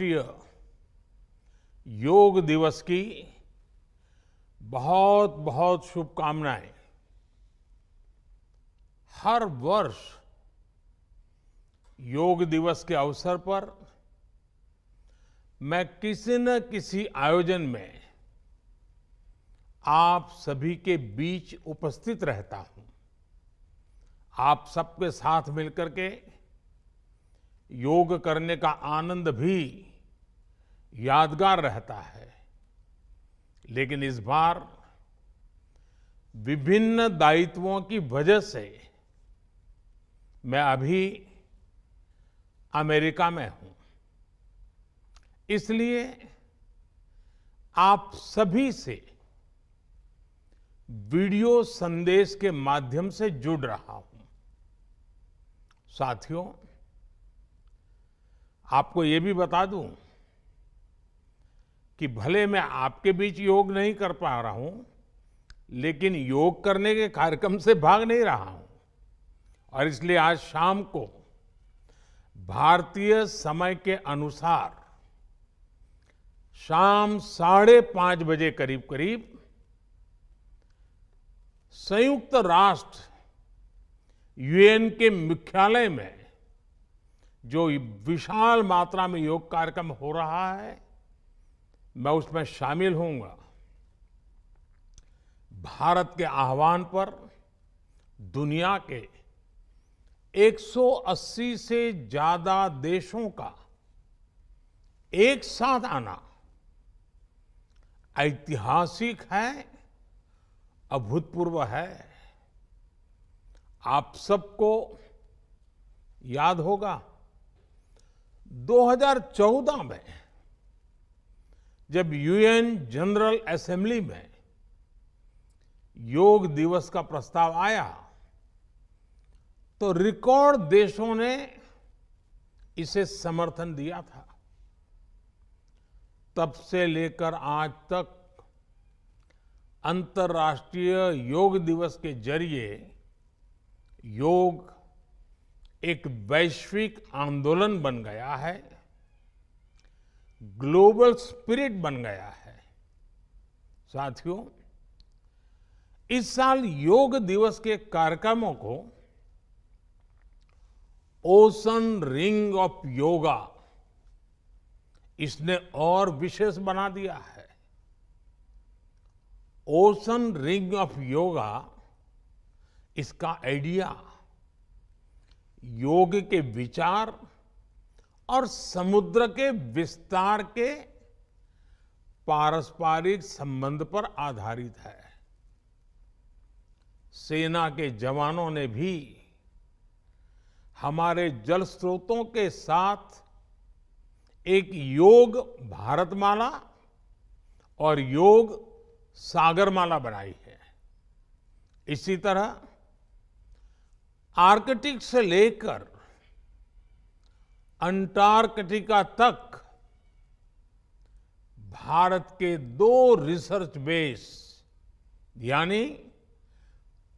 राष्ट्रीय योग दिवस की बहुत बहुत शुभकामनाएं हर वर्ष योग दिवस के अवसर पर मैं किसी न किसी आयोजन में आप सभी के बीच उपस्थित रहता हूं आप सबके साथ मिलकर के योग करने का आनंद भी यादगार रहता है लेकिन इस बार विभिन्न दायित्वों की वजह से मैं अभी अमेरिका में हूं इसलिए आप सभी से वीडियो संदेश के माध्यम से जुड़ रहा हूं साथियों आपको यह भी बता दूं कि भले मैं आपके बीच योग नहीं कर पा रहा हूं लेकिन योग करने के कार्यक्रम से भाग नहीं रहा हूं और इसलिए आज शाम को भारतीय समय के अनुसार शाम साढ़े पांच बजे करीब करीब संयुक्त राष्ट्र यूएन के मुख्यालय में जो विशाल मात्रा में योग कार्यक्रम हो रहा है मैं उसमें शामिल होऊंगा भारत के आह्वान पर दुनिया के 180 से ज्यादा देशों का एक साथ आना ऐतिहासिक है अभूतपूर्व है आप सबको याद होगा 2014 में जब यूएन जनरल असेंबली में योग दिवस का प्रस्ताव आया तो रिकॉर्ड देशों ने इसे समर्थन दिया था तब से लेकर आज तक अंतर्राष्ट्रीय योग दिवस के जरिए योग एक वैश्विक आंदोलन बन गया है ग्लोबल स्पिरिट बन गया है साथियों इस साल योग दिवस के कार्यक्रमों को ओसन रिंग ऑफ योगा इसने और विशेष बना दिया है ओशन रिंग ऑफ योगा इसका आइडिया योग के विचार और समुद्र के विस्तार के पारस्परिक संबंध पर आधारित है सेना के जवानों ने भी हमारे जल स्रोतों के साथ एक योग भारतमाला और योग सागरमाला बनाई है इसी तरह आर्कटिक से लेकर अंटार्कटिका तक भारत के दो रिसर्च बेस यानी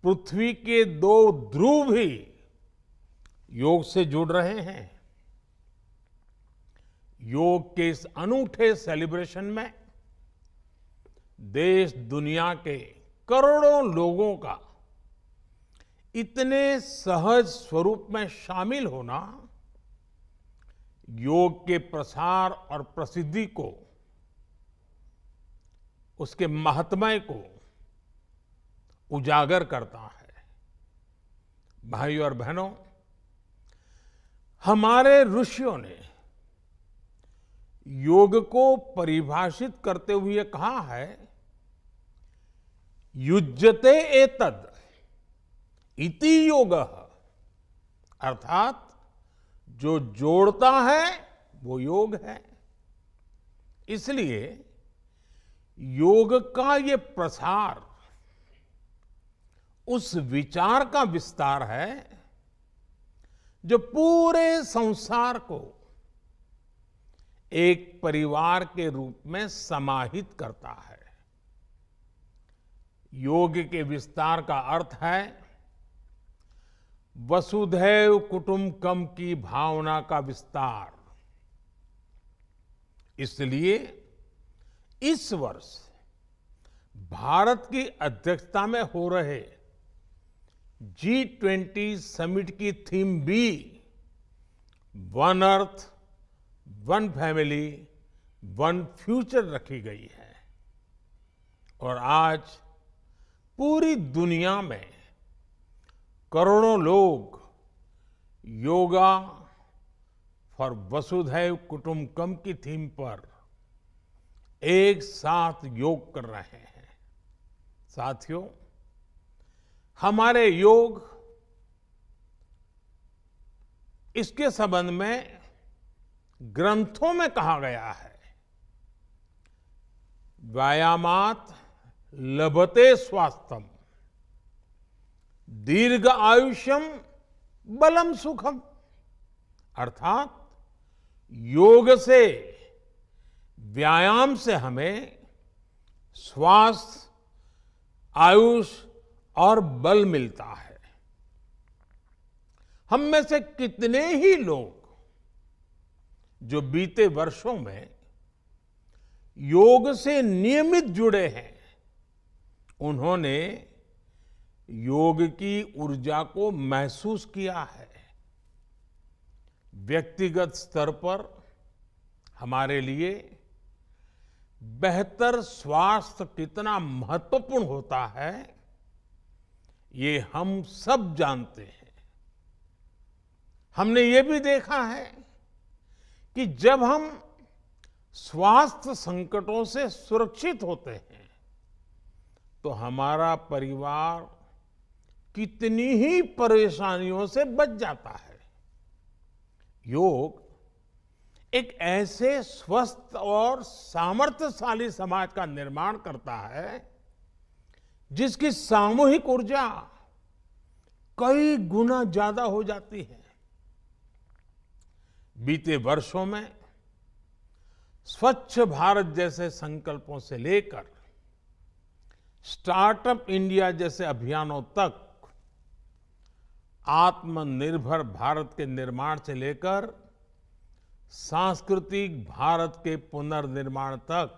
पृथ्वी के दो ध्रुव भी योग से जुड़ रहे हैं योग के इस अनूठे सेलिब्रेशन में देश दुनिया के करोड़ों लोगों का इतने सहज स्वरूप में शामिल होना योग के प्रसार और प्रसिद्धि को उसके महात्मय को उजागर करता है भाई और बहनों हमारे ऋषियों ने योग को परिभाषित करते हुए कहा है युजते एतद इति योग अर्थात जो जोड़ता है वो योग है इसलिए योग का ये प्रसार उस विचार का विस्तार है जो पूरे संसार को एक परिवार के रूप में समाहित करता है योग के विस्तार का अर्थ है वसुधैव कुटुंबकम की भावना का विस्तार इसलिए इस वर्ष भारत की अध्यक्षता में हो रहे जी ट्वेंटी समिट की थीम भी one earth one family one future रखी गई है और आज पूरी दुनिया में करोड़ों लोग योगा फॉर वसुधैव कुटुंबकम की थीम पर एक साथ योग कर रहे हैं साथियों हमारे योग इसके संबंध में ग्रंथों में कहा गया है व्यायामात लभते स्वास्थ्यम दीर्घ आयुष्यम बलम सुखम अर्थात योग से व्यायाम से हमें स्वास्थ्य आयुष और बल मिलता है हम में से कितने ही लोग जो बीते वर्षों में योग से नियमित जुड़े हैं उन्होंने योग की ऊर्जा को महसूस किया है व्यक्तिगत स्तर पर हमारे लिए बेहतर स्वास्थ्य कितना महत्वपूर्ण होता है ये हम सब जानते हैं हमने ये भी देखा है कि जब हम स्वास्थ्य संकटों से सुरक्षित होते हैं तो हमारा परिवार कितनी ही परेशानियों से बच जाता है योग एक ऐसे स्वस्थ और सामर्थ्यशाली समाज का निर्माण करता है जिसकी सामूहिक ऊर्जा कई गुना ज्यादा हो जाती है बीते वर्षों में स्वच्छ भारत जैसे संकल्पों से लेकर स्टार्टअप इंडिया जैसे अभियानों तक आत्मनिर्भर भारत के निर्माण से लेकर सांस्कृतिक भारत के पुनर्निर्माण तक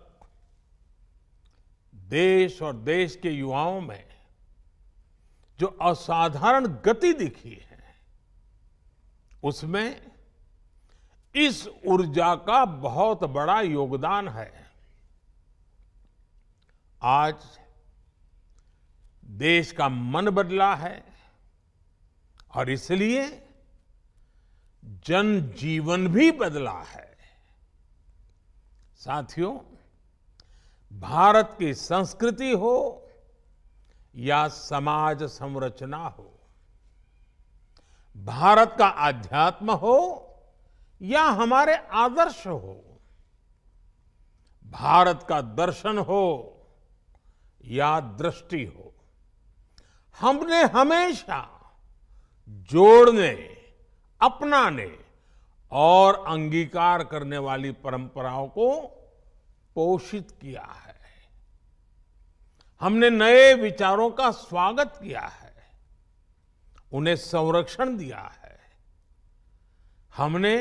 देश और देश के युवाओं में जो असाधारण गति दिखी है उसमें इस ऊर्जा का बहुत बड़ा योगदान है आज देश का मन बदला है और इसलिए जन जीवन भी बदला है साथियों भारत की संस्कृति हो या समाज संरचना हो भारत का आध्यात्म हो या हमारे आदर्श हो भारत का दर्शन हो या दृष्टि हो हमने हमेशा जोड़ने अपनाने और अंगीकार करने वाली परंपराओं को पोषित किया है हमने नए विचारों का स्वागत किया है उन्हें संरक्षण दिया है हमने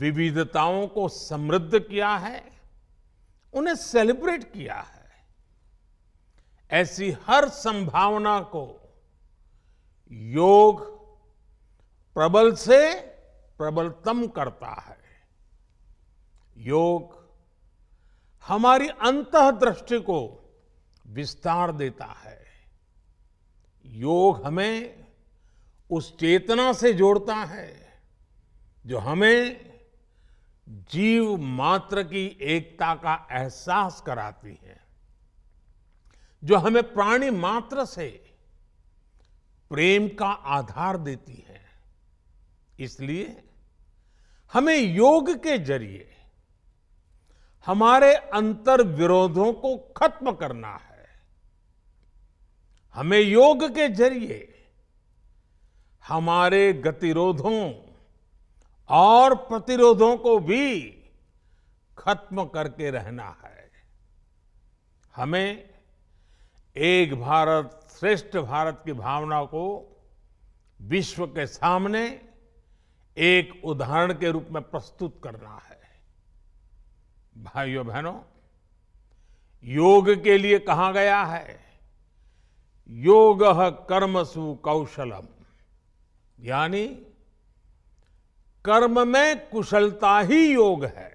विविधताओं को समृद्ध किया है उन्हें सेलिब्रेट किया है ऐसी हर संभावना को योग प्रबल से प्रबलतम करता है योग हमारी अंत दृष्टि को विस्तार देता है योग हमें उस चेतना से जोड़ता है जो हमें जीव मात्र की एकता का एहसास कराती है जो हमें प्राणी मात्र से प्रेम का आधार देती है इसलिए हमें योग के जरिए हमारे अंतर विरोधों को खत्म करना है हमें योग के जरिए हमारे गतिरोधों और प्रतिरोधों को भी खत्म करके रहना है हमें एक भारत श्रेष्ठ भारत की भावना को विश्व के सामने एक उदाहरण के रूप में प्रस्तुत करना है भाइयों बहनों योग के लिए कहा गया है योग कर्मसु कौशलम यानी कर्म में कुशलता ही योग है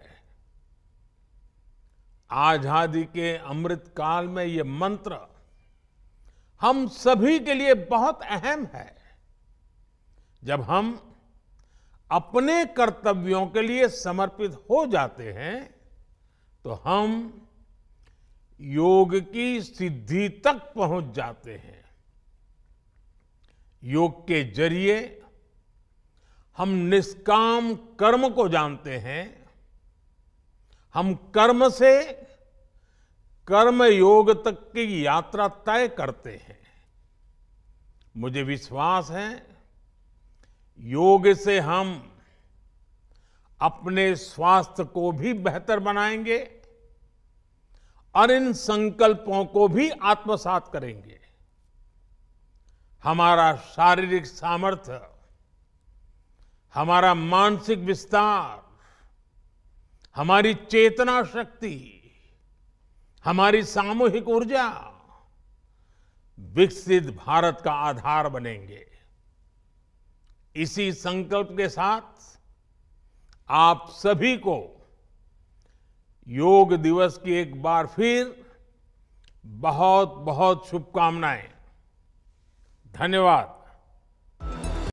आजादी के अमृत काल में ये मंत्र हम सभी के लिए बहुत अहम है जब हम अपने कर्तव्यों के लिए समर्पित हो जाते हैं तो हम योग की सिद्धि तक पहुंच जाते हैं योग के जरिए हम निष्काम कर्म को जानते हैं हम कर्म से कर्म योग तक की यात्रा तय करते हैं मुझे विश्वास है योग से हम अपने स्वास्थ्य को भी बेहतर बनाएंगे और इन संकल्पों को भी आत्मसात करेंगे हमारा शारीरिक सामर्थ्य हमारा मानसिक विस्तार हमारी चेतना शक्ति हमारी सामूहिक ऊर्जा विकसित भारत का आधार बनेंगे इसी संकल्प के साथ आप सभी को योग दिवस की एक बार फिर बहुत बहुत शुभकामनाएं धन्यवाद